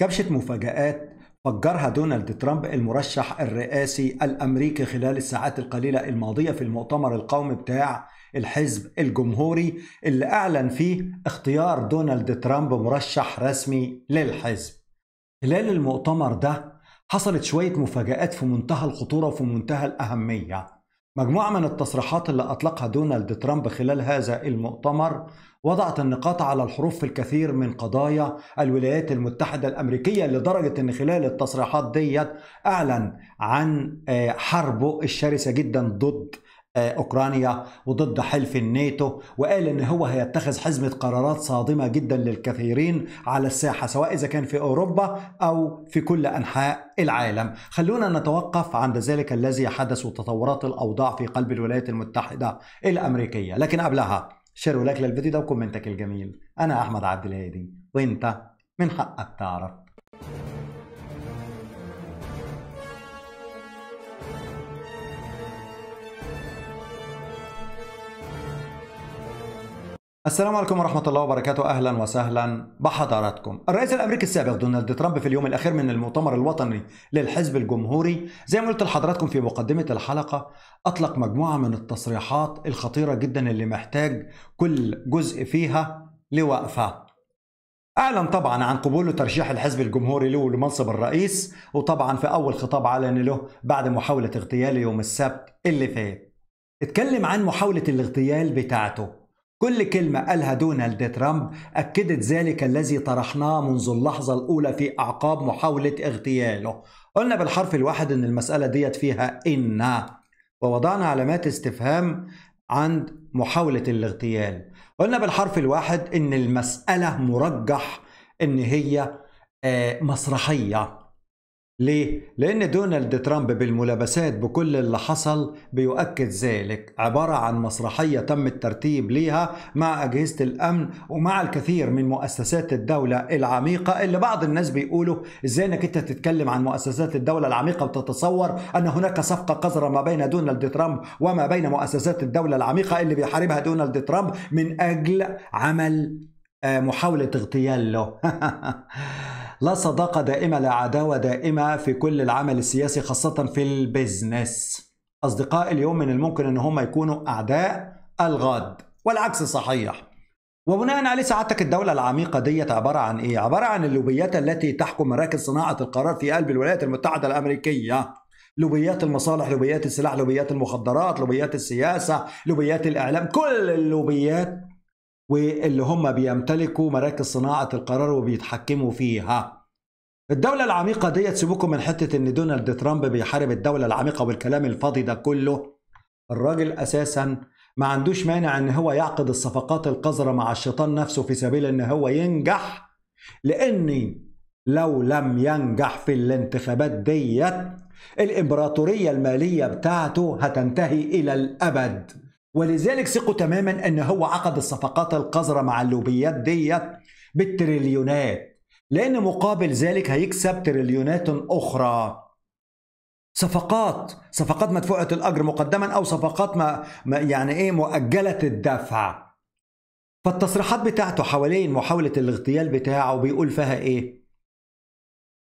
كبشة مفاجآت فجرها دونالد ترامب المرشح الرئاسي الأمريكي خلال الساعات القليلة الماضية في المؤتمر القومي بتاع الحزب الجمهوري اللي أعلن فيه اختيار دونالد ترامب مرشح رسمي للحزب خلال المؤتمر ده حصلت شوية مفاجآت في منتهى الخطورة وفي منتهى الأهمية مجموعة من التصريحات اللي أطلقها دونالد ترامب خلال هذا المؤتمر وضعت النقاط على الحروف في الكثير من قضايا الولايات المتحدة الأمريكية لدرجة أن خلال التصريحات ديت أعلن عن آه، حربه الشرسة جدا ضد آه، اوكرانيا وضد حلف الناتو وقال ان هو هيتخذ حزمه قرارات صادمه جدا للكثيرين على الساحه سواء اذا كان في اوروبا او في كل انحاء العالم. خلونا نتوقف عند ذلك الذي حدث وتطورات الاوضاع في قلب الولايات المتحده الامريكيه، لكن قبلها شير ولايك للفيديو ده وكومنتك الجميل. انا احمد عبد الهادي وانت من حقك تعرف. السلام عليكم ورحمة الله وبركاته أهلا وسهلا بحضراتكم الرئيس الأمريكي السابق دونالد ترامب في اليوم الأخير من المؤتمر الوطني للحزب الجمهوري زي ما قلت لحضراتكم في مقدمة الحلقة أطلق مجموعة من التصريحات الخطيرة جدا اللي محتاج كل جزء فيها لوقفة أعلن طبعا عن قبوله ترشيح الحزب الجمهوري له لمنصب الرئيس وطبعا في أول خطاب علني له بعد محاولة اغتياله يوم السبت اللي فات اتكلم عن محاولة الاغتيال بتاعته كل كلمة قالها دونالد ترامب أكدت ذلك الذي طرحناه منذ اللحظة الأولى في أعقاب محاولة اغتياله قلنا بالحرف الواحد أن المسألة ديت فيها إن ووضعنا علامات استفهام عند محاولة الاغتيال قلنا بالحرف الواحد أن المسألة مرجح أن هي آه، مسرحية ليه؟ لأن دونالد ترامب بالملابسات بكل اللي حصل بيؤكد ذلك عبارة عن مسرحية تم الترتيب ليها مع أجهزة الأمن ومع الكثير من مؤسسات الدولة العميقة اللي بعض الناس بيقولوا إزاي إنك أنت تتكلم عن مؤسسات الدولة العميقة وتتصور أن هناك صفقة قذرة ما بين دونالد ترامب وما بين مؤسسات الدولة العميقة اللي بيحاربها دونالد ترامب من أجل عمل آه، محاولة اغتيال له لا صداقة دائمة لا عداوة دائمة في كل العمل السياسي خاصة في البيزنس أصدقاء اليوم من الممكن أن هم يكونوا أعداء الغد والعكس صحيح وبناء عليه سعادتك الدولة العميقة ديت عبارة عن إيه؟ عبارة عن اللوبيات التي تحكم مراكز صناعة القرار في قلب الولايات المتحدة الأمريكية لوبيات المصالح لوبيات السلاح لوبيات المخدرات لوبيات السياسة لوبيات الإعلام كل اللوبيات واللي هم بيمتلكوا مراكز صناعة القرار وبيتحكموا فيها الدولة العميقة ديت سيبوكم من حتة ان دونالد ترامب بيحارب الدولة العميقة والكلام الفاضي ده كله الراجل اساسا ما عندوش مانع ان هو يعقد الصفقات القذرة مع الشيطان نفسه في سبيل ان هو ينجح لان لو لم ينجح في الانتخابات ديت الامبراطورية المالية بتاعته هتنتهي الى الابد ولذلك ثقوا تماما ان هو عقد الصفقات القذره مع اللوبيات ديت بالتريليونات لان مقابل ذلك هيكسب تريليونات اخرى صفقات صفقات مدفوعه الاجر مقدما او صفقات ما يعني ايه مؤجله الدفع فالتصريحات بتاعته حوالين محاوله الاغتيال بتاعه بيقول فيها ايه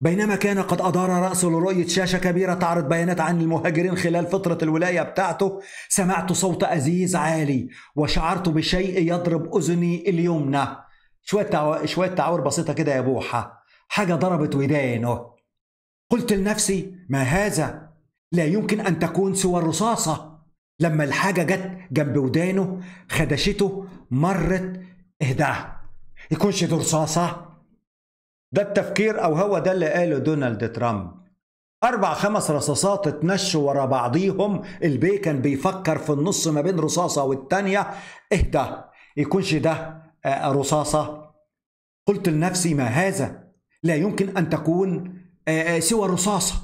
بينما كان قد أدار رأسه لرؤية شاشة كبيرة تعرض بيانات عن المهاجرين خلال فترة الولاية بتاعته سمعت صوت أزيز عالي وشعرت بشيء يضرب أذني اليمنى شوية, تعو... شوية تعور بسيطة كده يا بوحة حاجة ضربت ودانه قلت لنفسي ما هذا لا يمكن أن تكون سوى الرصاصة لما الحاجة جت جنب ودانه خدشته مرت اهدى يكونش دي رصاصة ده التفكير أو هو ده اللي قاله دونالد ترامب أربع خمس رصاصات اتنشوا ورا بعضيهم البي كان بيفكر في النص ما بين رصاصة والتانية اهدى يكونش ده آه، رصاصة قلت لنفسي ما هذا لا يمكن أن تكون آه، آه، سوى رصاصة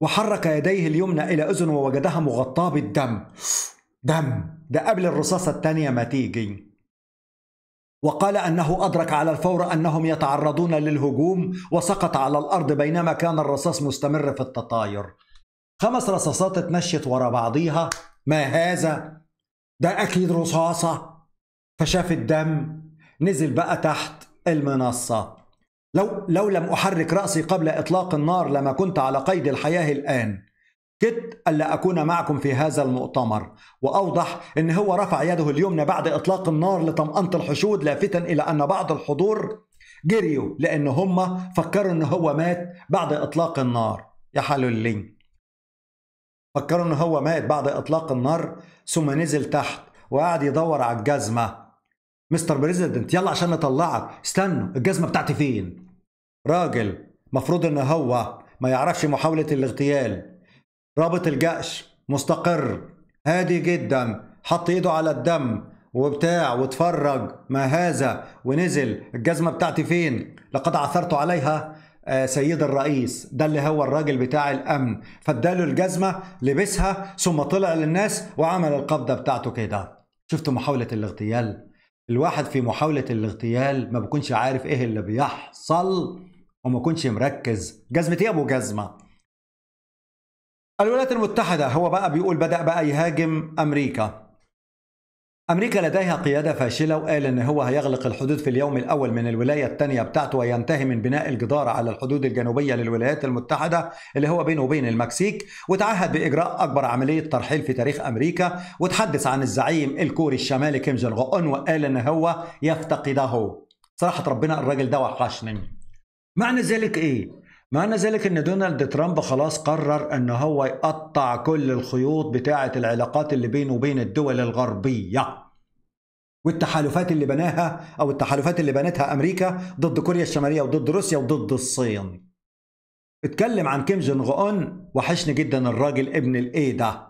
وحرك يديه اليمنى إلى أذنه ووجدها مغطاة بالدم دم ده قبل الرصاصة التانية ما تيجي وقال انه ادرك على الفور انهم يتعرضون للهجوم وسقط على الارض بينما كان الرصاص مستمر في التطاير. خمس رصاصات اتمشت ورا بعضيها، ما هذا؟ ده اكيد رصاصه. فشاف الدم، نزل بقى تحت المنصه. لو لو لم احرك راسي قبل اطلاق النار لما كنت على قيد الحياه الان. كدت ألا أكون معكم في هذا المؤتمر وأوضح أن هو رفع يده اليمنى بعد إطلاق النار لطمأنة الحشود لافتا إلى أن بعض الحضور جريوا لأن هم فكروا أن هو مات بعد إطلاق النار يا حلولين فكروا أن هو مات بعد إطلاق النار ثم نزل تحت وقعد يدور على الجزمة مستر بريزيدنت يلا عشان نطلعك استنوا الجزمة بتاعتي فين راجل مفروض ان هو ما يعرفش محاولة الاغتيال رابط الجأش مستقر هادي جدا حط ايده على الدم وبتاع واتفرج ما هذا ونزل الجزمة بتاعتي فين لقد عثرت عليها آه، سيد الرئيس ده اللي هو الراجل بتاع الامن فاداله الجزمه لبسها ثم طلع للناس وعمل القبضه بتاعته كده شفتوا محاوله الاغتيال الواحد في محاوله الاغتيال ما بيكونش عارف ايه اللي بيحصل وما بيكونش مركز جزمه ايه ابو جزمه الولايات المتحدة هو بقى بيقول بدأ بقى يهاجم أمريكا أمريكا لديها قيادة فاشلة وقال إن هو هيغلق الحدود في اليوم الأول من الولاية الثانية بتاعته وينتهي من بناء الجدار على الحدود الجنوبية للولايات المتحدة اللي هو بينه وبين المكسيك وتعهد بإجراء أكبر عملية ترحيل في تاريخ أمريكا وتحدث عن الزعيم الكوري الشمالي كيم جونغ أون وقال إن هو يفتقده صراحة ربنا الراجل ده وحشني معنى ذلك إيه؟ معنى ذلك ان دونالد ترامب خلاص قرر ان هو يقطع كل الخيوط بتاعه العلاقات اللي بينه وبين الدول الغربيه والتحالفات اللي بناها او التحالفات اللي بنتها امريكا ضد كوريا الشماليه وضد روسيا وضد الصين اتكلم عن كيم جونغ اون وحشني جدا الراجل ابن الايه ده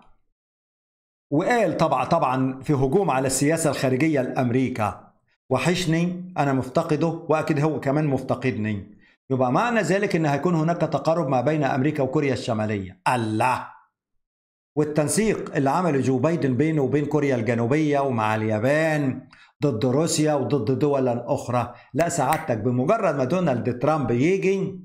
وقال طبعا طبعا في هجوم على السياسه الخارجيه لامريكا وحشني انا مفتقده واكيد هو كمان مفتقدني يبقى معنى ذلك ان هيكون هناك تقارب ما بين امريكا وكوريا الشماليه الله والتنسيق اللي عمله جو بايدن بينه وبين كوريا الجنوبيه ومع اليابان ضد روسيا وضد دول اخرى لا سعادتك بمجرد ما دونالد ترامب يجي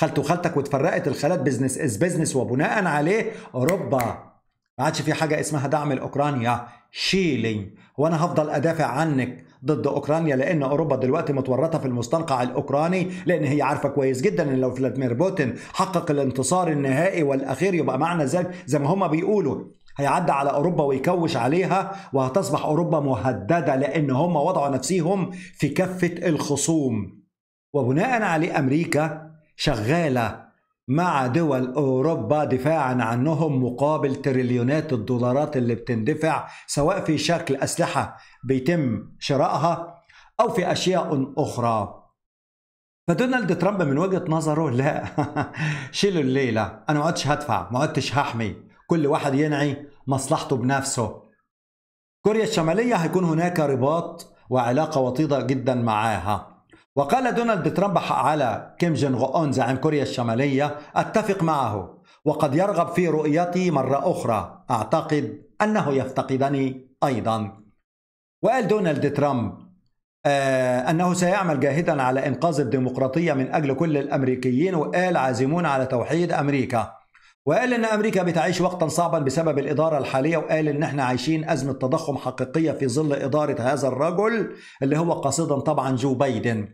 خالته وخالتك واتفرقت الخلات بزنس از بزنس وبناء عليه اوروبا ما عادش في حاجه اسمها دعم لاوكرانيا شيلينج وانا هفضل ادافع عنك ضد اوكرانيا لان اوروبا دلوقتي متورطه في المستنقع الاوكراني لان هي عارفه كويس جدا ان لو فلاديمير بوتين حقق الانتصار النهائي والاخير يبقى معنى ذلك زي ما هم بيقولوا هيعدى على اوروبا ويكوش عليها وهتصبح اوروبا مهدده لان هم وضعوا نفسهم في كفه الخصوم وبناء عليه امريكا شغاله مع دول أوروبا دفاعا عنهم مقابل تريليونات الدولارات اللي بتندفع سواء في شكل أسلحة بيتم شرائها أو في أشياء أخرى فدونالد ترامب من وجهة نظره لا شيلوا الليلة أنا ما عدتش هدفع ما عدتش هحمي كل واحد ينعي مصلحته بنفسه كوريا الشمالية هيكون هناك رباط وعلاقة وطيدة جدا معاها وقال دونالد ترامب على كيم جونغ أون زعيم كوريا الشمالية أتفق معه وقد يرغب في رؤيتي مرة أخرى أعتقد أنه يفتقدني أيضا وقال دونالد ترامب آه، أنه سيعمل جاهدا على إنقاذ الديمقراطية من أجل كل الأمريكيين وقال عازمون على توحيد أمريكا وقال إن أمريكا بتعيش وقتا صعبا بسبب الإدارة الحالية وقال إن إحنا عايشين أزمة تضخم حقيقية في ظل إدارة هذا الرجل اللي هو قصيدا طبعا جو بايدن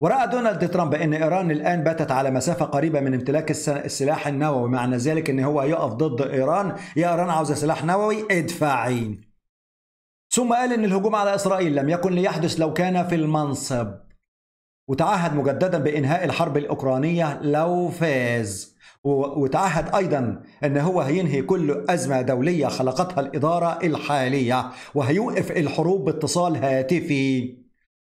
ورأى دونالد ترامب أن إيران الآن باتت على مسافة قريبة من امتلاك السلاح النووي معنى ذلك أن هو يقف ضد إيران يا إيران عاوزة سلاح نووي ادفعي ثم قال أن الهجوم على إسرائيل لم يكن ليحدث لو كان في المنصب وتعهد مجددا بإنهاء الحرب الأوكرانية لو فاز وتعهد أيضا أن هو هينهي كل أزمة دولية خلقتها الإدارة الحالية وهيوقف الحروب باتصال هاتفي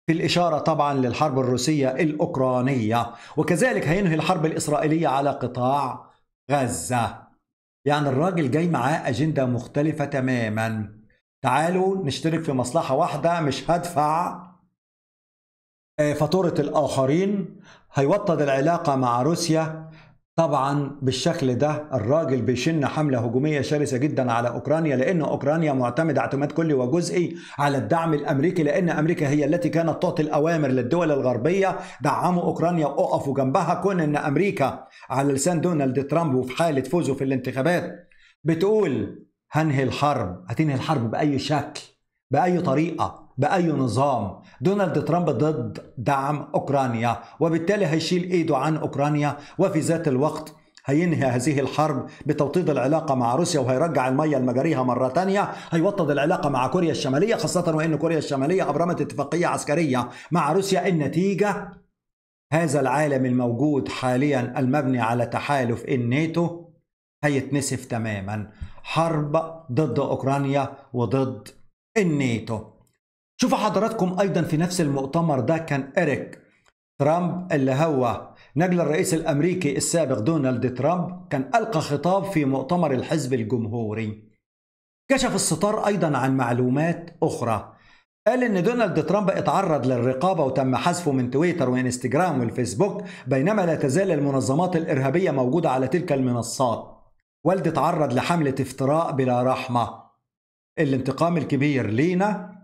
في الإشارة طبعا للحرب الروسية الأوكرانية وكذلك هينهي الحرب الإسرائيلية على قطاع غزة يعني الراجل جاي معاه أجندة مختلفة تماما تعالوا نشترك في مصلحة واحدة مش هدفع آه، فاتورة الآخرين هيوطد العلاقة مع روسيا طبعا بالشكل ده الراجل بيشن حملة هجومية شرسة جدا على أوكرانيا لأن أوكرانيا معتمدة اعتماد كلي وجزئي على الدعم الأمريكي لأن أمريكا هي التي كانت تعطي الأوامر للدول الغربية دعموا أوكرانيا وأقفوا جنبها كون أن أمريكا على لسان دونالد ترامب وفي حالة فوزه في الانتخابات بتقول هنهي الحرب هتنهي الحرب بأي شكل بأي طريقة باي نظام دونالد ترامب ضد دعم اوكرانيا وبالتالي هيشيل ايده عن اوكرانيا وفي ذات الوقت هينهي هذه الحرب بتوطيد العلاقه مع روسيا وهيرجع الميه لمجاريها مره تانية هيوطد العلاقه مع كوريا الشماليه خاصه وان كوريا الشماليه ابرمت اتفاقيه عسكريه مع روسيا النتيجه هذا العالم الموجود حاليا المبني على تحالف الناتو هيتنسف تماما حرب ضد اوكرانيا وضد الناتو شوفوا حضراتكم ايضا في نفس المؤتمر ده كان اريك ترامب اللي هو نجل الرئيس الامريكي السابق دونالد ترامب كان القى خطاب في مؤتمر الحزب الجمهوري كشف الستار ايضا عن معلومات اخرى قال ان دونالد ترامب اتعرض للرقابه وتم حذفه من تويتر وانستجرام والفيسبوك بينما لا تزال المنظمات الارهابيه موجوده على تلك المنصات والد اتعرض لحمله افتراء بلا رحمه الانتقام الكبير لينا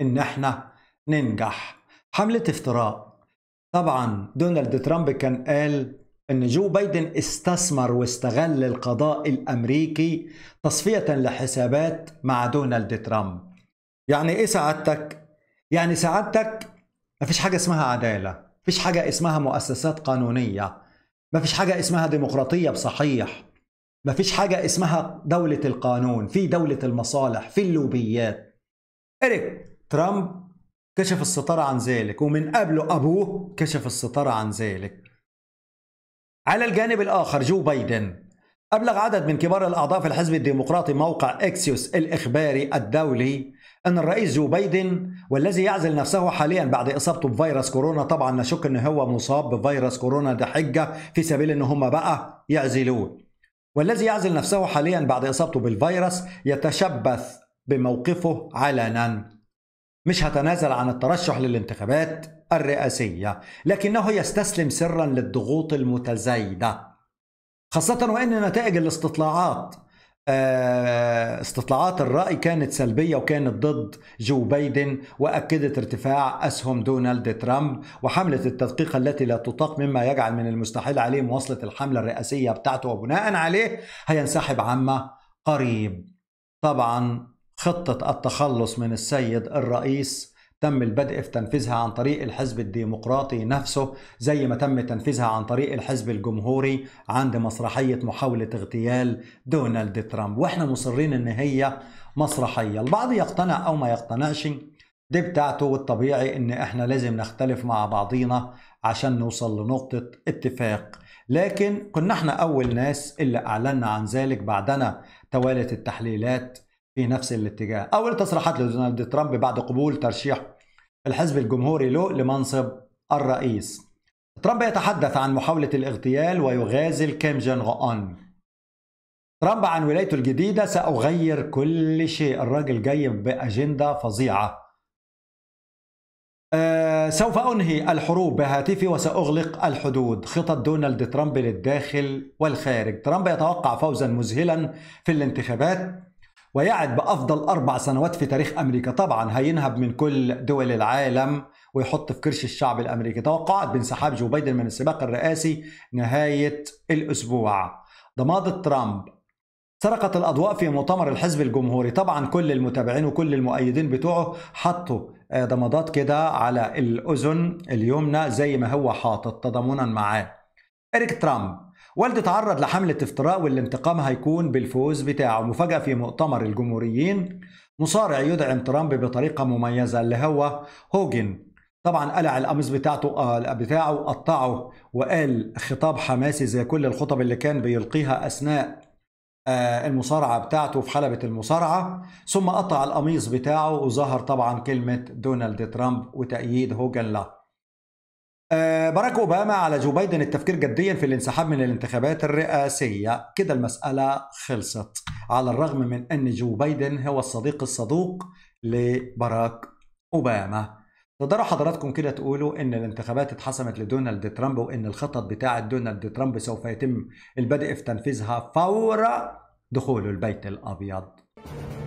ان احنا ننجح حملة افتراء طبعا دونالد ترامب كان قال ان جو بايدن استثمر واستغل القضاء الامريكي تصفية لحسابات مع دونالد ترامب يعني ايه سعادتك؟ يعني سعادتك مفيش حاجة اسمها عدالة مفيش حاجة اسمها مؤسسات قانونية مفيش حاجة اسمها ديمقراطية بصحيح مفيش حاجة اسمها دولة القانون في دولة المصالح في اللوبيات إريك ترامب كشف الستارة عن ذلك ومن قبله أبوه كشف الستارة عن ذلك على الجانب الآخر جو بايدن أبلغ عدد من كبار الأعضاء في الحزب الديمقراطي موقع إكسيوس الإخباري الدولي أن الرئيس جو بايدن والذي يعزل نفسه حاليا بعد إصابته بفيروس كورونا طبعا نشك أنه هو مصاب بفيروس كورونا ده حجة في سبيل أن هم بقى يعزلوه والذي يعزل نفسه حاليا بعد إصابته بالفيروس يتشبث بموقفه علنا مش هتنازل عن الترشح للانتخابات الرئاسية لكنه يستسلم سرا للضغوط المتزايدة خاصة وأن نتائج الاستطلاعات آه، استطلاعات الرأي كانت سلبية وكانت ضد جو بايدن وأكدت ارتفاع أسهم دونالد ترامب وحملة التدقيق التي لا تطاق مما يجعل من المستحيل عليه مواصلة الحملة الرئاسية بتاعته وبناء عليه هينسحب عما قريب طبعا خطة التخلص من السيد الرئيس تم البدء في تنفيذها عن طريق الحزب الديمقراطي نفسه زي ما تم تنفيذها عن طريق الحزب الجمهوري عند مسرحية محاولة اغتيال دونالد ترامب واحنا مصرين ان هي مسرحية البعض يقتنع او ما يقتنعش دي بتاعته والطبيعي ان احنا لازم نختلف مع بعضينا عشان نوصل لنقطة اتفاق لكن كنا احنا اول ناس اللي اعلنا عن ذلك بعدنا توالت التحليلات في نفس الاتجاه أول تصريحات لدونالد ترامب بعد قبول ترشيح الحزب الجمهوري له لمنصب الرئيس ترامب يتحدث عن محاولة الاغتيال ويغازل كيم جونغ أون ترامب عن ولايته الجديدة سأغير كل شيء الراجل جاي بأجندة فظيعة أه سوف أنهي الحروب بهاتفي وسأغلق الحدود خطط دونالد ترامب للداخل والخارج ترامب يتوقع فوزا مذهلا في الانتخابات ويعد بأفضل أربع سنوات في تاريخ أمريكا طبعا هينهب من كل دول العالم ويحط في كرش الشعب الأمريكي توقعت بانسحاب جو بايدن من السباق الرئاسي نهاية الأسبوع ضمادة ترامب سرقت الأضواء في مؤتمر الحزب الجمهوري طبعا كل المتابعين وكل المؤيدين بتوعه حطوا آه، ضمادات كده على الأذن اليمنى زي ما هو حاطط تضامنا معاه إريك ترامب والدي تعرض لحملة افتراء والانتقام هيكون بالفوز بتاعه مفاجأة في مؤتمر الجمهوريين مصارع يدعم ترامب بطريقة مميزة اللي هو هوجن طبعا قلع القميص بتاعته آه، بتاعه وقطعه وقال خطاب حماسي زي كل الخطب اللي كان بيلقيها أثناء آه، المصارعة بتاعته في حلبة المصارعة ثم قطع القميص بتاعه وظهر طبعا كلمة دونالد ترامب وتأييد هوجن له آه، باراك اوباما على جو بايدن التفكير جديا في الانسحاب من الانتخابات الرئاسيه كده المساله خلصت على الرغم من ان جو بايدن هو الصديق الصدوق لباراك اوباما تقدروا حضراتكم كده تقولوا ان الانتخابات اتحسمت لدونالد ترامب وان الخطط بتاعه دونالد ترامب سوف يتم البدء في تنفيذها فور دخوله البيت الابيض